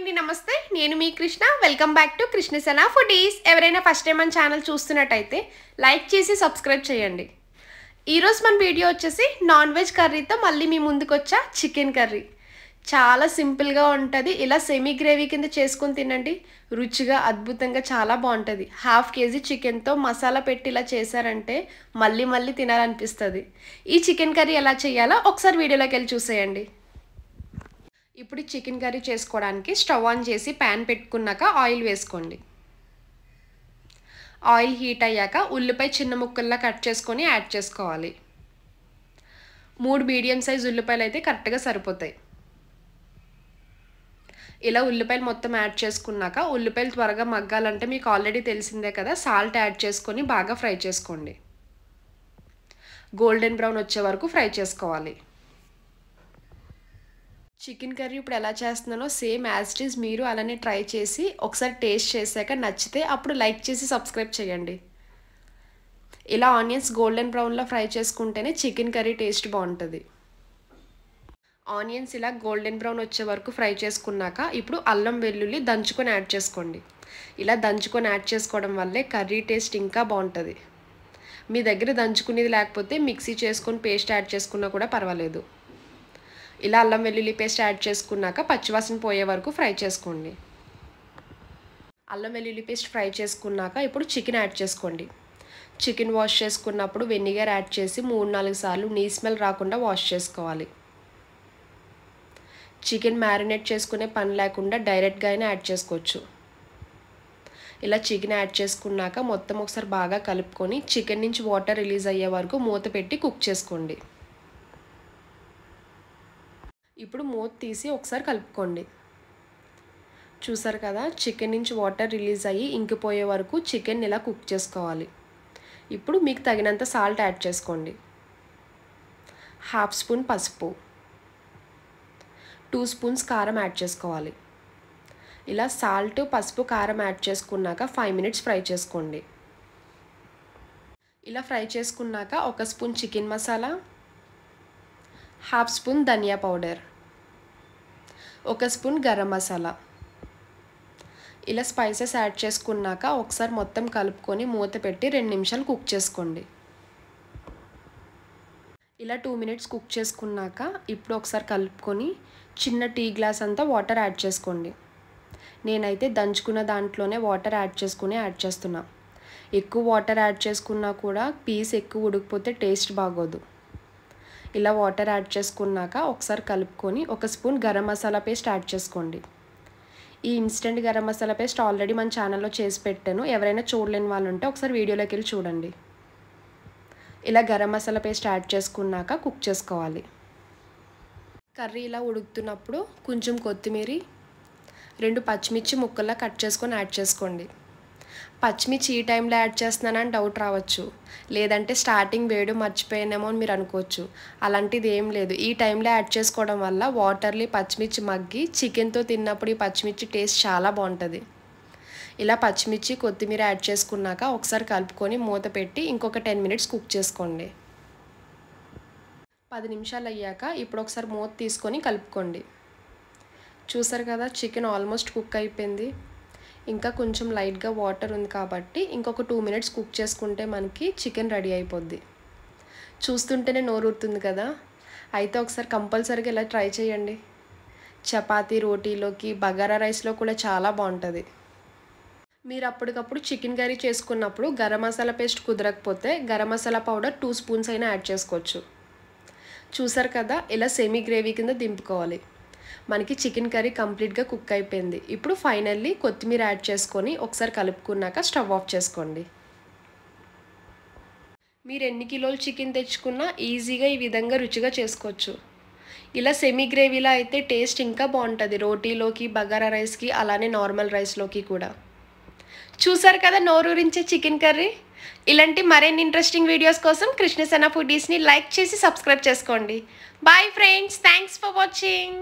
అండి నమస్తే నేను మీ Krishna welcome back to Krishna Krishnasena foodies ఎవరైనా ఫస్ట్ టైం మన ఛానల్ చూస్తున్నట్టయితే లైక్ చేసి సబ్స్క్రైబ్ చేయండి ఈరోజు మన వీడియో వచ్చేసి నాన్ వెజ్ కర్రీతో మళ్ళీ మీ ముందుకు వచ్చా చికెన్ కర్రీ చాలా సింపుల్గా ఉంటుంది ఇలా సెమీ గ్రేవీ కింద చేసుకుని తినండి రుచిగా అద్భుతంగా చాలా బాగుంటుంది హాఫ్ కేజీ చికెన్తో మసాలా పెట్టి ఇలా చేశారంటే మళ్ళీ మళ్ళీ తినాలనిపిస్తుంది ఈ చికెన్ కర్రీ ఎలా చేయాలో ఒకసారి వీడియోలోకి వెళ్ళి చూసేయండి ఇప్పుడు చికెన్ కర్రీ చేసుకోవడానికి స్టవ్ ఆన్ చేసి ప్యాన్ పెట్టుకున్నాక ఆయిల్ వేసుకోండి ఆయిల్ హీట్ అయ్యాక ఉల్లిపాయ చిన్న ముక్కల్లా కట్ చేసుకొని యాడ్ చేసుకోవాలి మూడు మీడియం సైజ్ ఉల్లిపాయలు అయితే కరెక్ట్గా సరిపోతాయి ఇలా ఉల్లిపాయలు మొత్తం యాడ్ చేసుకున్నాక ఉల్లిపాయలు త్వరగా మగ్గాలంటే మీకు ఆల్రెడీ తెలిసిందే కదా సాల్ట్ యాడ్ చేసుకొని బాగా ఫ్రై చేసుకోండి గోల్డెన్ బ్రౌన్ వచ్చే వరకు ఫ్రై చేసుకోవాలి చికెన్ కర్రీ ఇప్పుడు ఎలా చేస్తున్నానో సేమ్ యాజ్ ఇట్ ఈస్ మీరు అలానే ట్రై చేసి ఒకసారి టేస్ట్ చేశాక నచ్చితే అప్పుడు లైక్ చేసి సబ్స్క్రైబ్ చేయండి ఇలా ఆనియన్స్ గోల్డెన్ బ్రౌన్లో ఫ్రై చేసుకుంటేనే చికెన్ కర్రీ టేస్ట్ బాగుంటుంది ఆనియన్స్ ఇలా గోల్డెన్ బ్రౌన్ వచ్చే వరకు ఫ్రై చేసుకున్నాక ఇప్పుడు అల్లం వెల్లుల్లి దంచుకొని యాడ్ చేసుకోండి ఇలా దంచుకొని యాడ్ చేసుకోవడం వల్లే కర్రీ టేస్ట్ ఇంకా బాగుంటుంది మీ దగ్గర దంచుకునేది లేకపోతే మిక్సీ చేసుకొని పేస్ట్ యాడ్ చేసుకున్నా కూడా పర్వాలేదు ఇలా అల్లం వెల్లుల్లి పేస్ట్ యాడ్ చేసుకున్నాక పచ్చివాసన పోయే వరకు ఫ్రై చేసుకోండి అల్లం వెల్లుల్లి పేస్ట్ ఫ్రై చేసుకున్నాక ఇప్పుడు చికెన్ యాడ్ చేసుకోండి చికెన్ వాష్ చేసుకున్నప్పుడు వెనిగర్ యాడ్ చేసి మూడు నాలుగు సార్లు నీ స్మెల్ రాకుండా వాష్ చేసుకోవాలి చికెన్ మ్యారినేట్ చేసుకునే పని లేకుండా డైరెక్ట్గానే యాడ్ చేసుకోవచ్చు ఇలా చికెన్ యాడ్ చేసుకున్నాక మొత్తం ఒకసారి బాగా కలుపుకొని చికెన్ నుంచి వాటర్ రిలీజ్ అయ్యే వరకు మూత పెట్టి కుక్ చేసుకోండి ఇప్పుడు మూత తీసి ఒకసారి కలుపుకోండి చూసారు కదా చికెన్ నుంచి వాటర్ రిలీజ్ అయ్యి ఇంకిపోయే వరకు చికెన్ ఇలా కుక్ చేసుకోవాలి ఇప్పుడు మీకు తగినంత సాల్ట్ యాడ్ చేసుకోండి హాఫ్ స్పూన్ పసుపు టూ స్పూన్స్ కారం యాడ్ చేసుకోవాలి ఇలా సాల్ట్ పసుపు కారం యాడ్ చేసుకున్నాక ఫైవ్ మినిట్స్ ఫ్రై చేసుకోండి ఇలా ఫ్రై చేసుకున్నాక ఒక spoon chicken masala half spoon ధనియా పౌడర్ ఒక స్పూన్ గరం మసాలా ఇలా స్పైసెస్ యాడ్ చేసుకున్నాక ఒకసారి మొత్తం కలుపుకొని మూత పెట్టి రెండు నిమిషాలు కుక్ చేసుకోండి ఇలా టూ మినిట్స్ కుక్ చేసుకున్నాక ఇప్పుడు ఒకసారి కలుపుకొని చిన్న టీ గ్లాస్ అంతా వాటర్ యాడ్ చేసుకోండి నేనైతే దంచుకున్న దాంట్లోనే వాటర్ యాడ్ చేసుకుని యాడ్ చేస్తున్నా ఎక్కువ వాటర్ యాడ్ చేసుకున్నా కూడా పీస్ ఎక్కువ ఉడికిపోతే టేస్ట్ బాగోదు ఇలా వాటర్ యాడ్ చేసుకున్నాక ఒకసారి కలుపుకొని ఒక spoon garam masala paste add చేసుకోండి ఈ instant garam masala paste already మన ఛానల్లో చేసి పెట్టాను ఎవరైనా చూడలేని వాళ్ళు ఉంటే ఒకసారి వీడియోలోకి వెళ్ళి చూడండి ఇలా గరం మసాలా పేస్ట్ యాడ్ చేసుకున్నాక కుక్ చేసుకోవాలి కర్రీ ఇలా ఉడుకుతున్నప్పుడు కొంచెం కొత్తిమీర రెండు పచ్చిమిర్చి ముక్కల్లా కట్ చేసుకొని యాడ్ చేసుకోండి పచ్చిమిర్చి ఈ టైంలో యాడ్ చేస్తున్నానని డౌట్ రావచ్చు లేదంటే స్టార్టింగ్ వేయడం మర్చిపోయినామో అని మీరు అనుకోవచ్చు అలాంటిది ఏం లేదు ఈ టైంలో యాడ్ చేసుకోవడం వల్ల వాటర్లీ పచ్చిమిర్చి మగ్గి చికెన్తో తిన్నప్పుడు ఈ పచ్చిమిర్చి టేస్ట్ చాలా బాగుంటుంది ఇలా పచ్చిమిర్చి కొత్తిమీర యాడ్ చేసుకున్నాక ఒకసారి కలుపుకొని మూత పెట్టి ఇంకొక టెన్ మినిట్స్ కుక్ చేసుకోండి పది నిమిషాలు అయ్యాక ఇప్పుడు ఒకసారి మూత తీసుకొని కలుపుకోండి చూసారు కదా చికెన్ ఆల్మోస్ట్ కుక్ అయిపోయింది ఇంకా కొంచెం లైట్గా వాటర్ ఉంది కాబట్టి ఇంకొక టూ మినిట్స్ కుక్ చేసుకుంటే మనకి చికెన్ రెడీ అయిపోద్ది చూస్తుంటేనే నోరుతుంది కదా అయితే ఒకసారి కంపల్సరీగా ఇలా ట్రై చేయండి చపాతి రోటీలోకి బగారా రైస్లో కూడా చాలా బాగుంటుంది మీరు అప్పటికప్పుడు చికెన్ కర్రీ చేసుకున్నప్పుడు గరం మసాలా పేస్ట్ కుదరకపోతే garam masala powder two spoons అయినా యాడ్ చేసుకోవచ్చు చూసారు కదా ఇలా సెమీ గ్రేవీ కింద దింపుకోవాలి మనకి చికెన్ కర్రీ కంప్లీట్గా కుక్ అయిపోయింది ఇప్పుడు ఫైనల్లీ కొత్తిమీర యాడ్ చేసుకొని ఒకసారి కలుపుకున్నాక స్టవ్ ఆఫ్ చేసుకోండి మీరు ఎన్ని కిలోలు చికెన్ తెచ్చుకున్నా ఈజీగా ఈ విధంగా రుచిగా చేసుకోవచ్చు ఇలా సెమీ గ్రేవీలా అయితే టేస్ట్ ఇంకా బాగుంటుంది రోటీలోకి బగారా రైస్కి అలానే నార్మల్ రైస్లోకి కూడా చూసారు కదా నోరూరించే చికెన్ కర్రీ ఇలాంటి మరిన్ని ఇంట్రెస్టింగ్ వీడియోస్ కోసం కృష్ణసేన ఫుడీస్ని లైక్ చేసి సబ్స్క్రైబ్ చేసుకోండి bye friends thanks for watching